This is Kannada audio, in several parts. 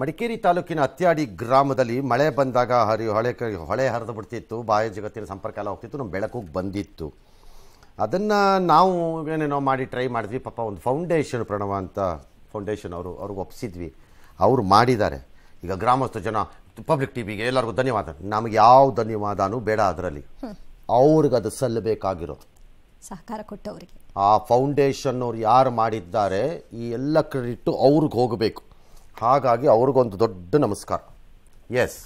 ಮಡಿಕೇರಿ ತಾಲೂಕಿನ ಅತ್ಯಾಡಿ ಗ್ರಾಮದಲ್ಲಿ ಮಳೆ ಬಂದಾಗ ಹರಿ ಹೊಳೆ ಹೊಳೆ ಹರಿದು ಬಿಡ್ತಿತ್ತು ಬಾಯ ಜಗತ್ತಿನ ಸಂಪರ್ಕ ಎಲ್ಲ ಹೋಗ್ತಿತ್ತು ನಮ್ಮ ಬೆಳಕಿಗೆ ಬಂದಿತ್ತು ಅದನ್ನು ನಾವು ಏನೇನೋ ಮಾಡಿ ಟ್ರೈ ಮಾಡಿದ್ವಿ ಪಾಪ ಒಂದು ಫೌಂಡೇಶನ್ ಪ್ರಣವ ಅಂತ ಫೌಂಡೇಶನ್ ಅವರು ಅವ್ರಿಗೆ ಒಪ್ಪಿಸಿದ್ವಿ ಅವರು ಮಾಡಿದ್ದಾರೆ ಈಗ ಗ್ರಾಮಸ್ಥ ಜನ ಪಬ್ಲಿಕ್ ಟಿ ವಿಗೆ ಎಲ್ಲರಿಗೂ ಧನ್ಯವಾದ ನಮಗೆ ಯಾವ ಧನ್ಯವಾದನೂ ಬೇಡ ಅದರಲ್ಲಿ ಅವ್ರಿಗೆ ಅದು ಸಲ್ಲಬೇಕಾಗಿರೋ ಸಹಕಾರ ಕೊಟ್ಟವರಿಗೆ ಆ ಫೌಂಡೇಶನ್ ಅವ್ರು ಯಾರು ಮಾಡಿದ್ದಾರೆ ಈ ಎಲ್ಲ ಕ್ರೆಡಿಟ್ಟು ಅವ್ರಿಗೆ ಹೋಗಬೇಕು ಹಾಗಾಗಿ ಅವ್ರಿಗೊಂದು ದೊಡ್ಡ ನಮಸ್ಕಾರ ಎಸ್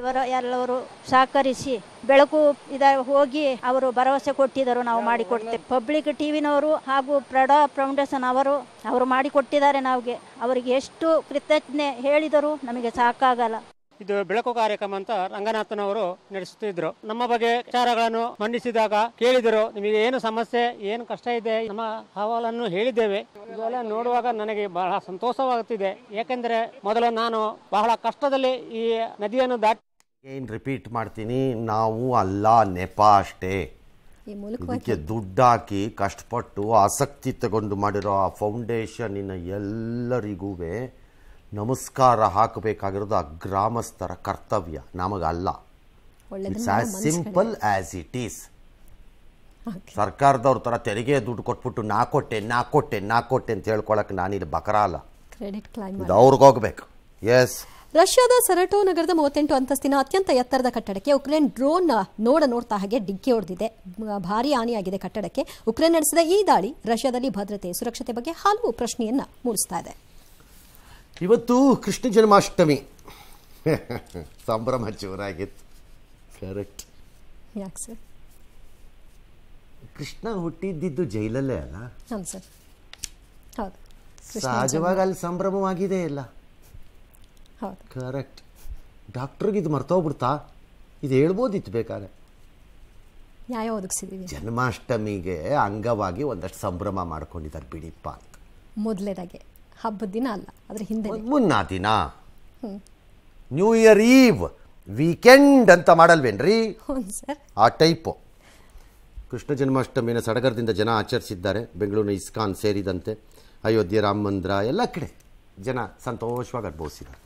ಇವರು ಎಲ್ಲರೂ ಸಹಕರಿಸಿ ಬೆಳಕು ಇದ ಹೋಗಿ ಅವರು ಭರವಸೆ ಕೊಟ್ಟಿದ್ದರು ನಾವು ಮಾಡಿಕೊಡ್ತೇವೆ ಪಬ್ಲಿಕ್ ಟಿವಿನವರು ಹಾಗೂ ಪ್ರಡ ಫೌಂಡೇಶನ್ ಅವರು ಅವರು ಮಾಡಿಕೊಟ್ಟಿದ್ದಾರೆ ನಮಗೆ ಅವರಿಗೆ ಎಷ್ಟು ಕೃತಜ್ಞೆ ಹೇಳಿದರೂ ನಮಗೆ ಸಾಕಾಗಲ್ಲ ಇದು ಬೆಳಕು ಕಾರ್ಯಕ್ರಮ ಅಂತ ರಂಗನಾಥನವರು ನಡೆಸುತ್ತಿದ್ರು ನಮ್ಮ ಬಗ್ಗೆ ವಿಚಾರಗಳನ್ನು ಮಂಡಿಸಿದಾಗ ಕೇಳಿದರು ನಿಮಗೆ ಏನು ಸಮಸ್ಯೆ ಏನು ಕಷ್ಟ ಇದೆ ನಮ್ಮ ಅಹವಾಲನ್ನು ಹೇಳಿದ್ದೇವೆ ಇದೆಲ್ಲ ನೋಡುವಾಗ ನನಗೆ ಬಹಳ ಸಂತೋಷವಾಗುತ್ತಿದೆ ಏಕೆಂದರೆ ಮೊದಲು ನಾನು ಬಹಳ ಕಷ್ಟದಲ್ಲಿ ಈ ನದಿಯನ್ನು ದಾಟಿ ಏನ್ ರಿಪೀಟ್ ಮಾಡ್ತೀನಿ ನಾವು ಅಲ್ಲ ನೆಪ ಅಷ್ಟೇ ಇದಕ್ಕೆ ದುಡ್ಡು ಹಾಕಿ ಕಷ್ಟಪಟ್ಟು ಆಸಕ್ತಿ ತಗೊಂಡು ಮಾಡಿರೋ ಆ ಫೌಂಡೇಶನ್ನಿನ ಎಲ್ಲರಿಗೂ ನಮಸ್ಕಾರ ಹಾಕಬೇಕಾಗಿರೋದು ಆ ಗ್ರಾಮಸ್ಥರ ಕರ್ತವ್ಯ ನಮಗಲ್ಲ it's as simple as it is ಸರ್ಕಾರದವ್ರ ಥರ ತೆರಿಗೆ ದುಡ್ಡು ಕೊಟ್ಬಿಟ್ಟು ನಾ ಕೊಟ್ಟೆ ನಾ ಕೊಟ್ಟೆ ನಾ ಕೊಟ್ಟೆ ಅಂತ ಹೇಳ್ಕೊಳಕ್ಕೆ ನಾನಿಲ್ಲಿ ಬಕರಾಲ ಇದು ಅವ್ರಿಗೋಗ್ಬೇಕು ಎಸ್ ರಷ್ಯಾದ ಸರಟೋ ನಗರದ ಮೂವತ್ತೆಂಟು ಅಂತಸ್ತಿನ ಅತ್ಯಂತ ಎತ್ತರದ ಕಟ್ಟಡಕ್ಕೆ ಉಕ್ರೇನ್ ಡ್ರೋನ್ ನೋಡ ನೋಡ್ತಾ ಹಾಗೆ ಡಿಕ್ಕಿ ಹೊಡೆದಿದೆ ಭಾರಿ ಹಾನಿಯಾಗಿದೆ ಕಟ್ಟಡಕ್ಕೆ ಉಕ್ರೇನ್ ನಡೆಸಿದ ಈ ದಾಳಿ ರಷ್ಯಾದಲ್ಲಿ ಭದ್ರತೆ ಸುರಕ್ಷತೆ ಬಗ್ಗೆ ಹಲವು ಪ್ರಶ್ನೆಯನ್ನ ಮೂಡಿಸ್ತಾ ಇದೆ ಇವತ್ತು ಕೃಷ್ಣ ಜನ್ಮಾಷ್ಟಮಿ ಸಂಭ್ರಮ ಜೋರಾಗಿತ್ತು ಕರೆಕ್ಟ್ ಯಾಕೆ ಸರ್ ಕೃಷ್ಣ ಹುಟ್ಟಿದ್ದಿದ್ದು ಜೈಲಲ್ಲೇ ಅಲ್ಲ ಸರ್ ಹೌದು ಸಹಜವಾಗಿ ಅಲ್ಲಿ ಸಂಭ್ರಮವಾಗಿದೆ ಇಲ್ಲ ಕರೆಕ್ಟ್ ಡಾಕ್ಟ್ರಿಗೆ ಇದು ಮರ್ತೋಗ್ಬಿಡ್ತಾ ಇದು ಹೇಳ್ಬೋದಿತ್ತು ಬೇಕಾದ್ರೆ ಒದಗಿಸಿದೀವಿ ಜನ್ಮಾಷ್ಟಮಿಗೆ ಅಂಗವಾಗಿ ಒಂದಷ್ಟು ಸಂಭ್ರಮ ಮಾಡ್ಕೊಂಡಿದ್ದಾರೆ ಬಿಡಿಪ್ಪ ಅಂತ ಮೊದಲನೇದಾಗೆ ಹಬ್ಬದ ದಿನ ಅಲ್ಲ ಅದ್ರ ಹಿಂದೆ ಮುನ್ನ ದಿನ ನ್ಯೂ ಇಯರ್ ಈವ್ ವೀಕೆಂಡ್ ಅಂತ ಮಾಡಲ್ವೇನ್ರಿ ಆ ಟೈಪ್ ಕೃಷ್ಣ ಜನ್ಮಾಷ್ಟಮಿನ ಸಡಗರದಿಂದ ಜನ ಆಚರಿಸಿದ್ದಾರೆ ಬೆಂಗಳೂರಿನ ಇಸ್ಕಾನ್ ಸೇರಿದಂತೆ ಅಯೋಧ್ಯೆ ರಾಮ ಮಂದಿರ ಎಲ್ಲ ಕಡೆ ಜನ ಸಂತೋಷವಾಗಿ ಅನುಭವಿಸಿದ್ದಾರೆ